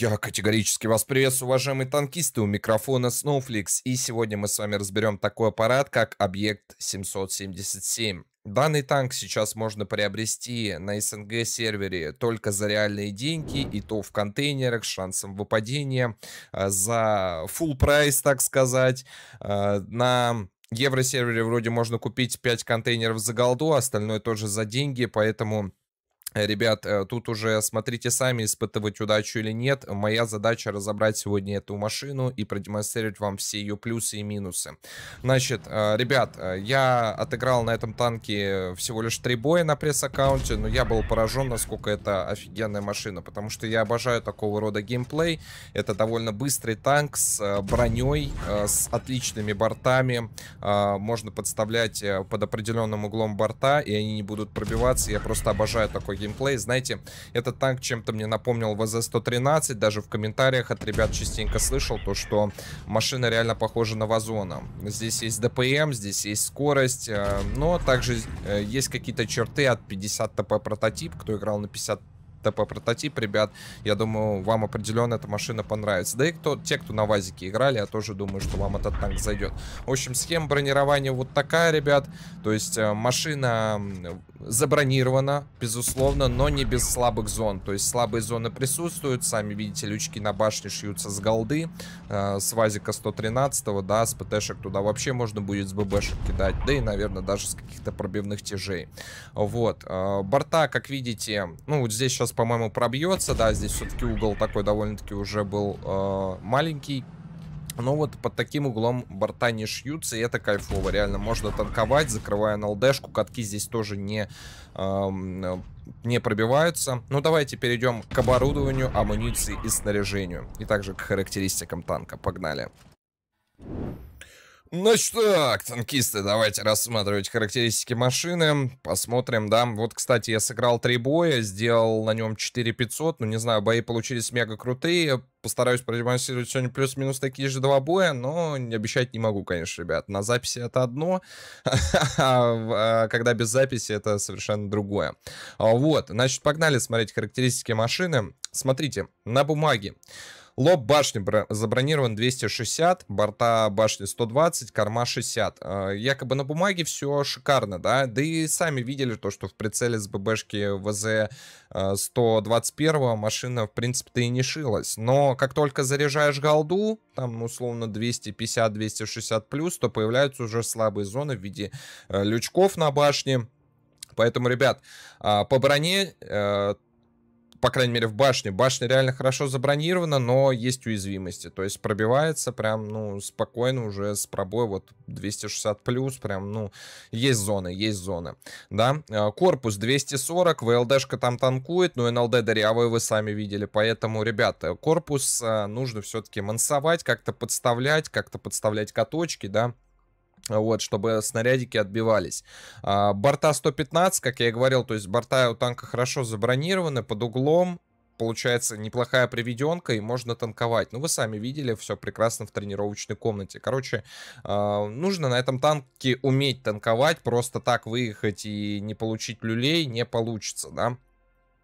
Я категорически вас приветствую, уважаемые танкисты, у микрофона Snowflix, и сегодня мы с вами разберем такой аппарат, как Объект 777. Данный танк сейчас можно приобрести на СНГ сервере только за реальные деньги, и то в контейнерах с шансом выпадения, а, за full прайс, так сказать, а, на евросервере вроде можно купить 5 контейнеров за голду, а остальное тоже за деньги, поэтому Ребят, э, тут уже смотрите сами, испытывать удачу или нет. Моя задача разобрать сегодня эту машину и продемонстрировать вам все ее плюсы и минусы. Значит, э, ребят, э, я отыграл на этом танке всего лишь три боя на пресс-аккаунте, но я был поражен, насколько это офигенная машина, потому что я обожаю такого рода геймплей. Это довольно быстрый танк с броней, с отличными бортами. Можно подставлять под определенным углом борта, и они не будут пробиваться. Я просто обожаю такой геймплей. Знаете, этот танк чем-то мне напомнил ВЗ-113. Даже в комментариях от ребят частенько слышал то, что машина реально похожа на Вазона. Здесь есть ДПМ, здесь есть скорость, э, но также э, есть какие-то черты от 50 ТП прототип. Кто играл на 50 ТП прототип, ребят, я думаю, вам определенно эта машина понравится. Да и кто, те, кто на ВАЗике играли, я тоже думаю, что вам этот танк зайдет. В общем, схема бронирования вот такая, ребят. То есть э, машина забронировано, безусловно, но не без слабых зон. То есть слабые зоны присутствуют, сами видите, лючки на башне шьются с голды, э, с вазика 113, го да, с ПТшек туда вообще можно будет с ББшек кидать, да и, наверное, даже с каких-то пробивных тяжей. Вот, э, борта, как видите, ну, вот здесь сейчас, по-моему, пробьется, да, здесь все-таки угол такой довольно-таки уже был э, маленький, но вот под таким углом борта не шьются, и это кайфово. Реально, можно танковать, закрывая налдешку, Катки здесь тоже не, эм, не пробиваются. Ну, давайте перейдем к оборудованию, амуниции и снаряжению. И также к характеристикам танка. Погнали. Погнали. Ну что, танкисты, давайте рассматривать характеристики машины. Посмотрим, да. Вот, кстати, я сыграл три боя, сделал на нем 4500. Ну, не знаю, бои получились мега крутые. Постараюсь продемонстрировать сегодня плюс-минус такие же два боя, но не обещать не могу, конечно, ребят. На записи это одно, а а когда без записи это совершенно другое. А вот, значит, погнали смотреть характеристики машины. Смотрите, на бумаге. Лоб башни забронирован 260, борта башни 120, корма 60. Э, якобы на бумаге все шикарно, да? Да и сами видели то, что в прицеле с ББшки ВЗ-121 э, машина, в принципе-то, и не шилась. Но как только заряжаешь голду, там, ну, условно, 250-260 плюс, то появляются уже слабые зоны в виде э, лючков на башне. Поэтому, ребят, а, по броне по крайней мере, в башне. Башня реально хорошо забронирована, но есть уязвимости. То есть пробивается прям, ну, спокойно уже с пробой вот 260 плюс, прям, ну, есть зоны есть зоны да. Э, корпус 240, ВЛДшка там танкует, но НЛД дырявые вы сами видели, поэтому, ребята, корпус э, нужно все-таки мансовать, как-то подставлять, как-то подставлять каточки, да вот, чтобы снарядики отбивались. А, борта 115, как я и говорил, то есть борта у танка хорошо забронированы, под углом, получается неплохая приведенка и можно танковать. Ну, вы сами видели, все прекрасно в тренировочной комнате. Короче, э, нужно на этом танке уметь танковать, просто так выехать и не получить люлей не получится, да.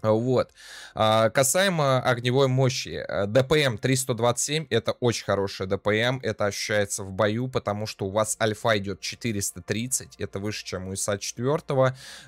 А, вот. А, касаемо огневой мощи, э, ДПМ 327 это очень хорошая ДПМ, это ощущается в бою, потому что у вас альфа идет 430, это выше, чем у ИСа 4,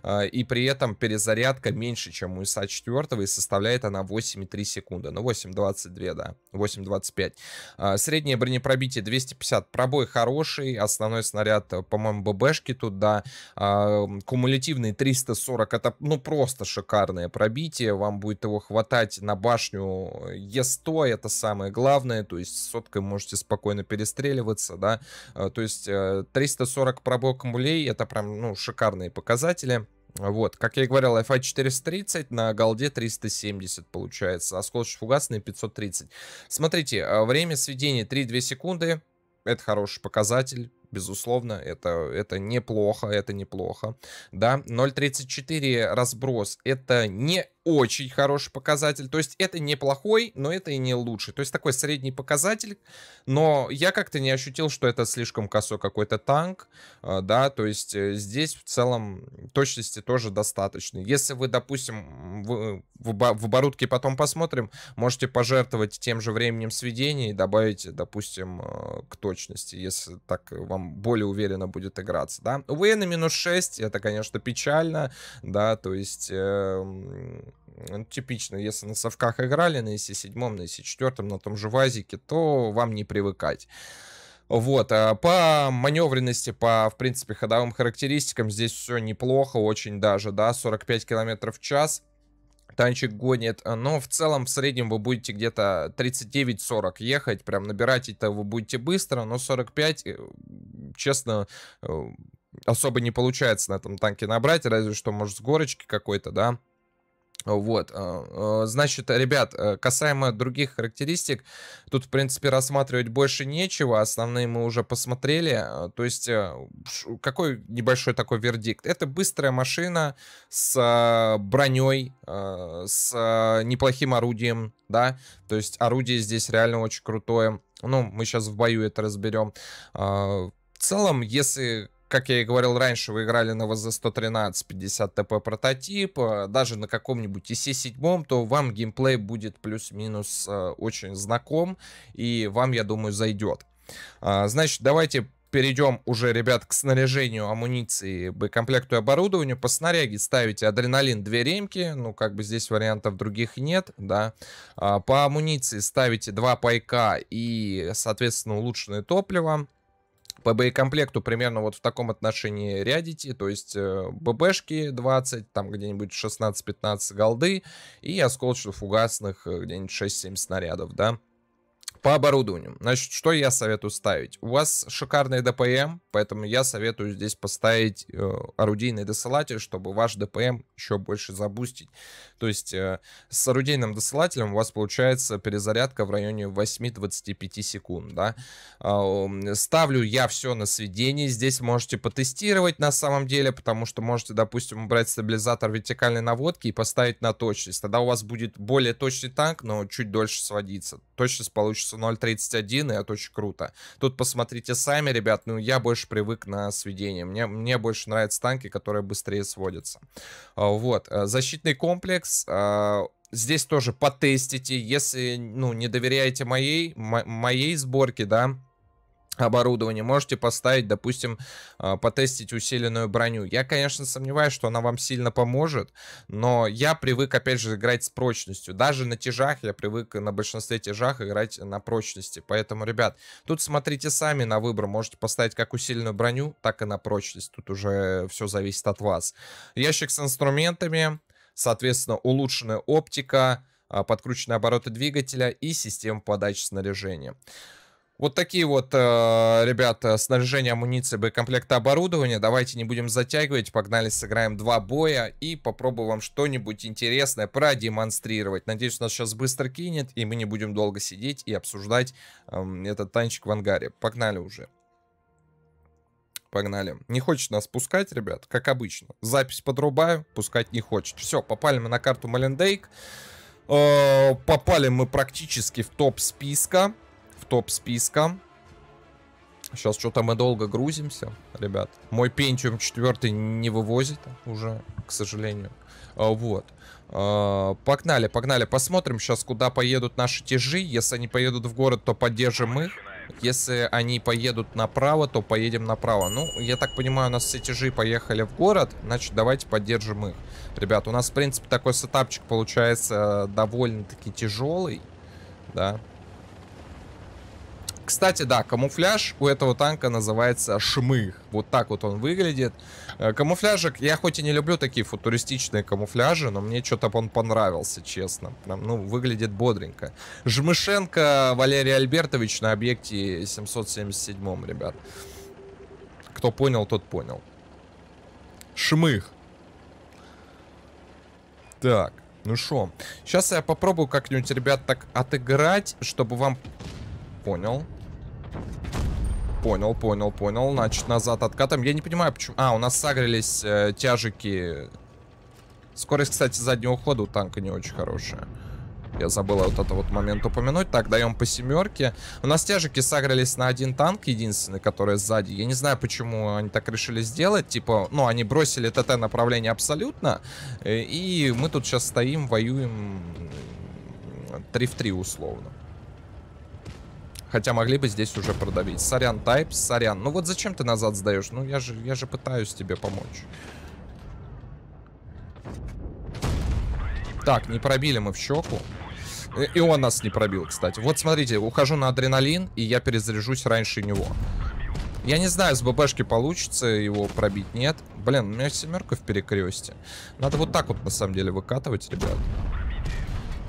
а, и при этом перезарядка меньше, чем у ИСа 4, и составляет она 8,3 секунды, ну 8,22, да, 8,25. А, среднее бронепробитие 250, пробой хороший, основной снаряд, э, по-моему, ББшки тут, да, а, кумулятивный 340, это ну просто шикарное пробитие пробитие, вам будет его хватать на башню э, Е100, это самое главное, то есть соткой можете спокойно перестреливаться, да, э, то есть 340 э, пробок мулей, это прям, ну, шикарные показатели. Вот, как я и говорил, Wi-Fi 430, на голде 370 получается, осколочный а фугасный 530. Смотрите, время сведения 3-2 секунды, это хороший показатель, безусловно, это, это неплохо, это неплохо, да, 0.34 разброс, это не очень хороший показатель. То есть это неплохой, но это и не лучший. То есть такой средний показатель, но я как-то не ощутил, что это слишком косой какой-то танк, э, да, то есть э, здесь в целом точности тоже достаточно. Если вы, допустим, в, в, в оборудке потом посмотрим, можете пожертвовать тем же временем сведения и добавить, допустим, э, к точности, если так вам более уверенно будет играться, да. Увы, на минус 6, это, конечно, печально, да, то есть эм, ну, типично, если на совках играли, на ис седьмом, на ис четвертом, на том же ВАЗике, то вам не привыкать. Вот, а по маневренности, по, в принципе, ходовым характеристикам здесь все неплохо, очень даже, да, 45 км в час танчик гонит, а, но в целом в среднем вы будете где-то 39-40 ехать, прям набирать это вы будете быстро, но 45, э, честно, э, особо не получается на этом танке набрать, разве что, может, с горочки какой-то, да, вот, э, э, значит, ребят, э, касаемо других характеристик, тут, в принципе, рассматривать больше нечего, основные мы уже посмотрели, то есть какой небольшой такой вердикт? Это быстрая машина с броней, с неплохим орудием, да, то есть орудие здесь реально очень крутое, ну, мы сейчас в бою это разберем. В целом, если как я и говорил раньше, вы играли на вз 113 50 ТП прототипа, даже на каком-нибудь ис 7 то вам геймплей будет плюс-минус э, очень знаком, и вам, я думаю, зайдет. А, значит, давайте перейдем уже, ребят, к снаряжению амуниции, боекомплекту и оборудованию. По снаряге ставите адреналин две ремки, ну, как бы здесь вариантов других нет, да. А, по амуниции ставите два пайка и, соответственно, улучшенное топливо. По боекомплекту примерно вот в таком отношении рядите, то есть э, ББшки 20, там где-нибудь 16-15 голды и осколочно-фугасных э, где-нибудь 6-7 снарядов, да. По оборудованию. Значит, что я советую ставить? У вас шикарный ДПМ, поэтому я советую здесь поставить э, орудийный досылатель, чтобы ваш ДПМ еще больше забустить. То есть э, с орудийным досылателем у вас получается перезарядка в районе 8-25 секунд. Да? Э, ставлю я все на сведении. Здесь можете потестировать на самом деле, потому что можете, допустим, убрать стабилизатор вертикальной наводки и поставить на точность. Тогда у вас будет более точный танк, но чуть дольше сводиться. Точность получится 0.31, и это очень круто. Тут посмотрите сами, ребят, ну я больше привык на сведение. Мне, мне больше нравятся танки, которые быстрее сводятся. А, вот, э, защитный комплекс... А, здесь тоже потестите, если ну, не доверяете моей, моей сборке, да, оборудование, можете поставить, допустим, а, потестить усиленную броню. Я, конечно, сомневаюсь, что она вам сильно поможет, но я привык, опять же, играть с прочностью. Даже на тяжах я привык на большинстве тяжах играть на прочности. Поэтому, ребят, тут смотрите сами на выбор. Можете поставить как усиленную броню, так и на прочность. Тут уже все зависит от вас. Ящик с инструментами, соответственно, улучшенная оптика, а, подкрученные обороты двигателя и система подачи снаряжения. Вот такие вот, э, ребята, снаряжение, амуниции, боекомплекта, оборудования. Давайте не будем затягивать, погнали, сыграем два боя и попробуем вам что-нибудь интересное продемонстрировать. Надеюсь, нас сейчас быстро кинет, и мы не будем долго сидеть и обсуждать э, этот танчик в ангаре. Погнали уже. Погнали. Не хочет нас пускать, ребят, как обычно. Запись подрубаю, пускать не хочет. Все, попали мы на карту Малендейк. Э, попали мы практически в топ списка топ списка. Сейчас что-то мы долго грузимся, ребят. Мой Pentium 4 не вывозит уже, к сожалению. А, вот. А, погнали, погнали. Посмотрим сейчас, куда поедут наши тяжи. Если они поедут в город, то поддержим их. Если они поедут направо, то поедем направо. Ну, я так понимаю, у нас все тяжи поехали в город. Значит, давайте поддержим их. Ребят, у нас, в принципе, такой сетапчик получается э, довольно-таки тяжелый. Да, кстати, да, камуфляж у этого танка называется шмых. Вот так вот он выглядит. Э, камуфляжик, я хоть и не люблю такие футуристичные камуфляжи, но мне что-то он понравился, честно. Прям, ну, выглядит бодренько. Жмышенко Валерий Альбертович на объекте 777, ребят. Кто понял, тот понял. Шмых. Так, ну что? Сейчас я попробую как-нибудь, ребят, так отыграть, чтобы вам... Понял. Понял, понял, понял. Значит, назад откатом. Я не понимаю, почему... А, у нас сагрились э, тяжики. Скорость, кстати, заднего хода у танка не очень хорошая. Я забыл вот этот вот момент упомянуть. Так, даем по семерке. У нас тяжики сагрились на один танк, единственный, который сзади. Я не знаю, почему они так решили сделать. Типа, ну, они бросили ТТ направление абсолютно. Э, и мы тут сейчас стоим, воюем 3 э, в 3 условно. Хотя могли бы здесь уже продавить. Сорян, тайп, сорян. Ну вот зачем ты назад сдаешь? Ну я же, я же пытаюсь тебе помочь. Так, не пробили мы в щеку. Э, и он нас не пробил, кстати. Вот смотрите, ухожу на адреналин, и я перезаряжусь раньше него. Я не знаю, с ББшки получится его пробить, нет. Блин, у меня семерка в перекресте. Надо вот так вот, на самом деле, выкатывать, ребят.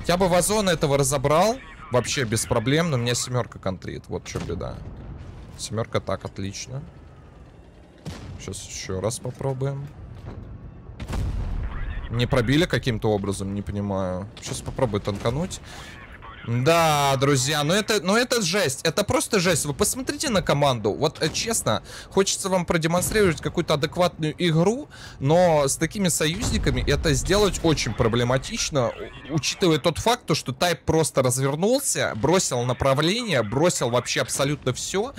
Я бы вазон этого разобрал. Вообще без проблем, но мне семерка контрит. Вот что беда. Семерка так, отлично. Сейчас еще раз попробуем. Не пробили каким-то образом, не понимаю. Сейчас попробую танкануть. Да, друзья, но ну это, но ну это жесть, это просто жесть. Вы посмотрите на команду, вот э, честно, хочется вам продемонстрировать какую-то адекватную игру, но с такими союзниками это сделать очень проблематично, учитывая тот факт, что Тайп просто развернулся, бросил направление, бросил вообще абсолютно все,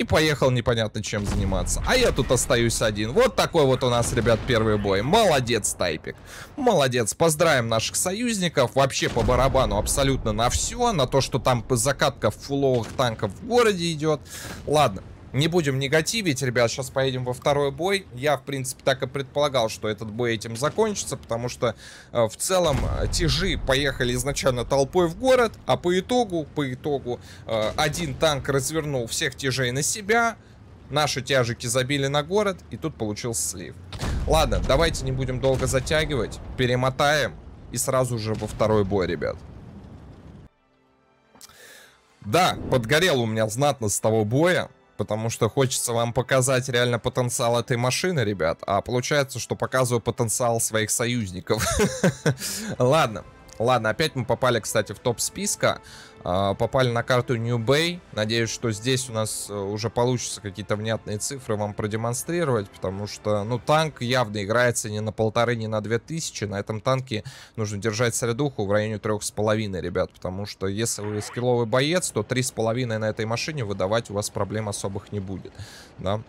и поехал непонятно чем заниматься. А я тут остаюсь один. Вот такой вот у нас, ребят, первый бой. Молодец, Тайпик. Молодец. Поздравим наших союзников. Вообще по барабану абсолютно на все. На то, что там закатка в фуловых танков в городе идет. Ладно. Не будем негативить, ребят, сейчас поедем во второй бой. Я, в принципе, так и предполагал, что этот бой этим закончится, потому что э, в целом э, тяжи поехали изначально толпой в город, а по итогу, по итогу, э, один танк развернул всех тяжей на себя, наши тяжики забили на город, и тут получился слив. Ладно, давайте не будем долго затягивать, перемотаем и сразу же во второй бой, ребят. Да, подгорел у меня знатно с того боя потому что хочется вам показать реально потенциал этой машины, ребят, а получается, что показываю потенциал своих союзников. Ладно. Ладно, опять мы попали, кстати, в топ списка. А, попали на карту New Bay. Надеюсь, что здесь у нас э, уже получится какие-то внятные цифры вам продемонстрировать, потому что, ну, танк явно играется не на полторы, не на две тысячи. На этом танке нужно держать средуху в районе трех с половиной, ребят, потому что если вы скилловый боец, то три с половиной на этой машине выдавать у вас проблем особых не будет, да.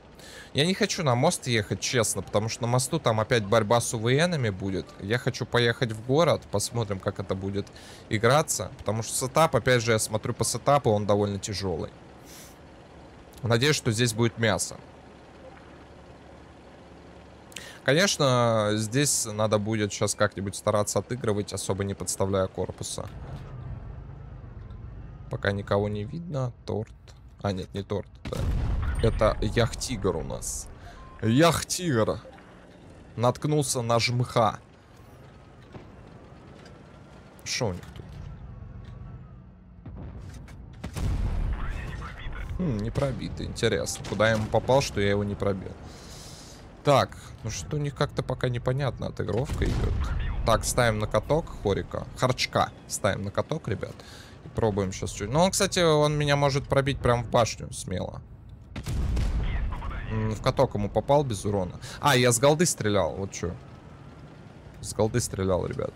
Я не хочу на мост ехать, честно, потому что на мосту там опять борьба с УВНами будет. Я хочу поехать в город, посмотрим, как это будет играться. Потому что сетап, опять же, я смотрю по сетапу, он довольно тяжелый. Надеюсь, что здесь будет мясо. Конечно, здесь надо будет сейчас как-нибудь стараться отыгрывать, особо не подставляя корпуса. Пока никого не видно. Торт. А, нет, не торт. Да. Это яхтигр у нас. Яхтигр. Наткнулся на жмха. Что у них тут? Хм, не пробитый. Интересно, куда я ему попал, что я его не пробил. Так, ну что у них как-то пока непонятно. Отыгровка идет. Так, ставим на каток хорика. Харчка ставим на каток, ребят. И пробуем сейчас чуть. Ну, он, кстати, он меня может пробить прям в башню смело. В каток ему попал без урона. А, я с голды стрелял, вот что. С голды стрелял, ребят.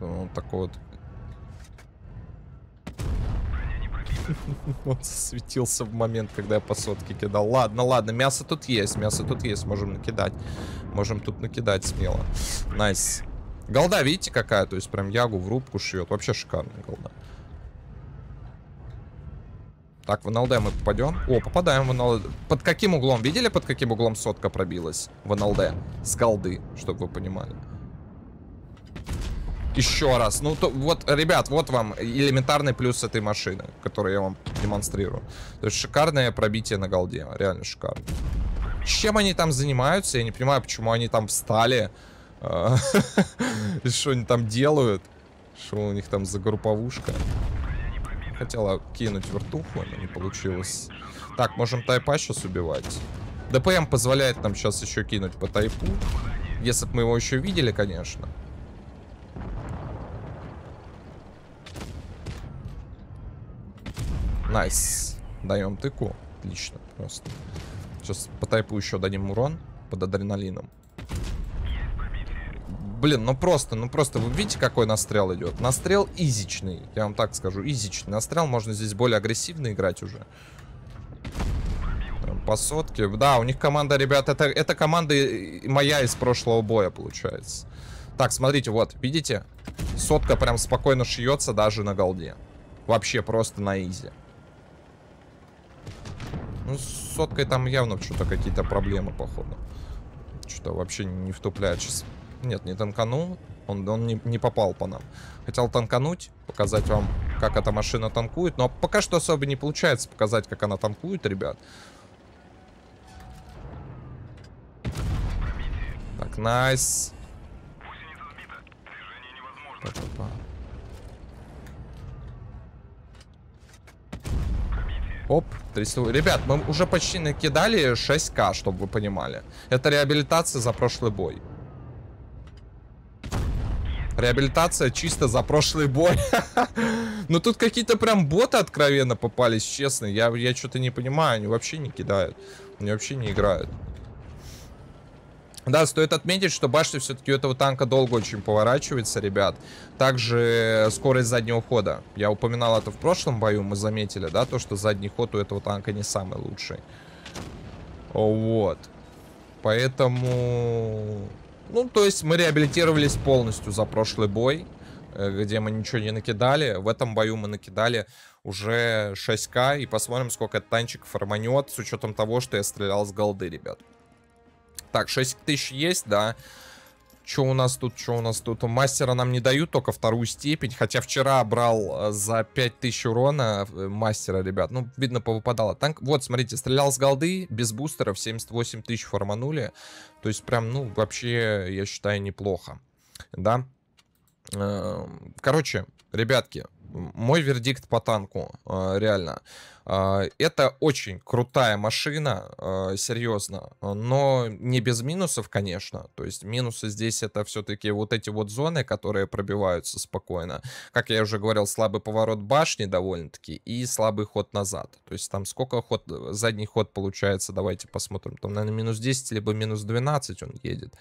Он ну, такой вот. Он светился в момент, когда я по сотке кидал. Ладно, ладно, мясо тут есть, мясо тут есть, можем накидать. Можем тут накидать смело. Найс. Nice. Голда, видите, какая? То есть прям ягу в рубку шьет. Вообще шикарная голда. Так, в НЛД мы попадем. О, попадаем в НЛД. Под каким углом? Видели, под каким углом сотка пробилась? В НЛД. С колды, чтобы вы понимали. Еще раз. Ну, то, вот, ребят, вот вам элементарный плюс этой машины, которую я вам демонстрирую. То есть шикарное пробитие на голде. Реально шикарно. Чем они там занимаются? Я не понимаю, почему они там встали. А, что они там делают? Что у них там за групповушка? хотела кинуть вертуху, но не получилось. Так, можем тайпа сейчас убивать. ДПМ позволяет нам сейчас еще кинуть по тайпу. Если бы мы его еще видели, конечно. Найс. Даем тыку. Отлично, просто. Сейчас по тайпу еще дадим урон под адреналином блин, ну просто, ну просто, вы видите, какой настрел идет? Настрел изичный, я вам так скажу, изичный настрел. Можно здесь более агрессивно играть уже. По сотке. Да, у них команда, ребят, это, это команда моя из прошлого боя, получается. Так, смотрите, вот, видите? Сотка прям спокойно шьется даже на голде. Вообще просто на изи. Ну, с соткой там явно что-то какие-то проблемы, походу. Что-то вообще не втупляет сейчас. Нет, не танканул. Он, он не, не попал по нам. Хотел танкануть, показать вам, как эта машина танкует. Но пока что особо не получается показать, как она танкует, ребят. Так, найс. Так, опа. Оп, трясло. Ребят, мы уже почти накидали 6к, чтобы вы понимали. Это реабилитация за прошлый бой. Реабилитация чисто за прошлый бой. Но ну, тут какие-то прям боты откровенно попались, честно. Я, я что-то не понимаю, они вообще не кидают. Они вообще не играют. Да, стоит отметить, что башня все-таки у этого танка долго очень поворачивается, ребят. Также скорость заднего хода. Я упоминал это в прошлом бою, мы заметили, да, то, что задний ход у этого танка не самый лучший. Вот. Поэтому ну, то есть мы реабилитировались полностью за прошлый бой, э, где мы ничего не накидали. В этом бою мы накидали уже 6к, и посмотрим, сколько этот танчик форманет, с учетом того, что я стрелял с голды, ребят. Так, тысяч есть, Да. Что у нас тут, что у нас тут? Мастера нам не дают, только вторую степень. Хотя вчера брал э, за 5000 урона э, мастера, ребят. Ну, видно, повыпадало. Танк, вот, смотрите, стрелял с голды, без бустеров, 78 тысяч форманули. То есть прям, ну, вообще, я считаю, неплохо. Да? Эм, короче, ребятки, мой вердикт по танку, э, реально. Э, это очень крутая машина, э, серьезно, но не без минусов, конечно. То есть минусы здесь это все-таки вот эти вот зоны, которые пробиваются спокойно. Как я уже говорил, слабый поворот башни довольно-таки и слабый ход назад. То есть там сколько ход, задний ход получается, давайте посмотрим. Там, наверное, минус 10, либо минус 12 он едет.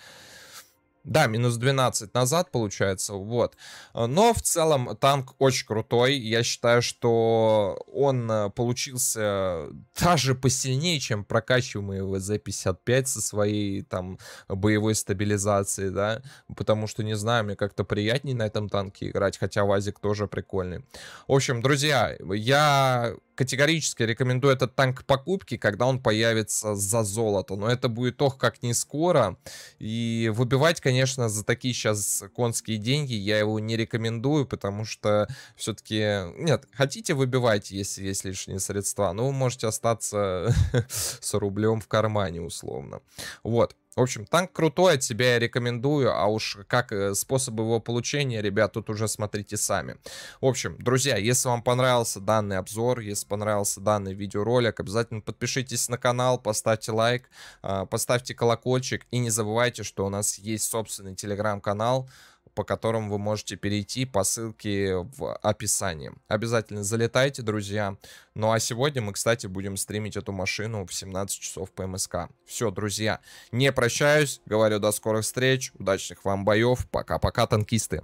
Да, минус 12 назад получается, вот. Э, но в целом танк очень крутой. Я считаю, что он э, получился даже посильнее, чем прокачиваемый ВЗ-55 со своей там боевой стабилизацией, да. Потому что, не знаю, мне как-то приятнее на этом танке играть, хотя ВАЗик тоже прикольный. В общем, друзья, я категорически рекомендую этот танк покупки, когда он появится за золото. Но это будет ох как не скоро. И выбивать, конечно, за такие сейчас конские деньги я его не рекомендую, потому что все-таки... Нет, хотите выбивать, если есть лишние средства, но ну, вы можете остаться с рублем в кармане условно. Вот. В общем, танк крутой, от себя я рекомендую, а уж как э, способы его получения, ребят, тут уже смотрите сами. В общем, друзья, если вам понравился данный обзор, если понравился данный видеоролик, обязательно подпишитесь на канал, поставьте лайк, а, поставьте колокольчик и не забывайте, что у нас есть собственный телеграм-канал, по которым вы можете перейти по ссылке в описании. Обязательно залетайте, друзья. Ну а сегодня мы, кстати, будем стримить эту машину в 17 часов по МСК. Все, друзья, не прощаюсь, говорю до скорых встреч, удачных вам боев, пока-пока, танкисты.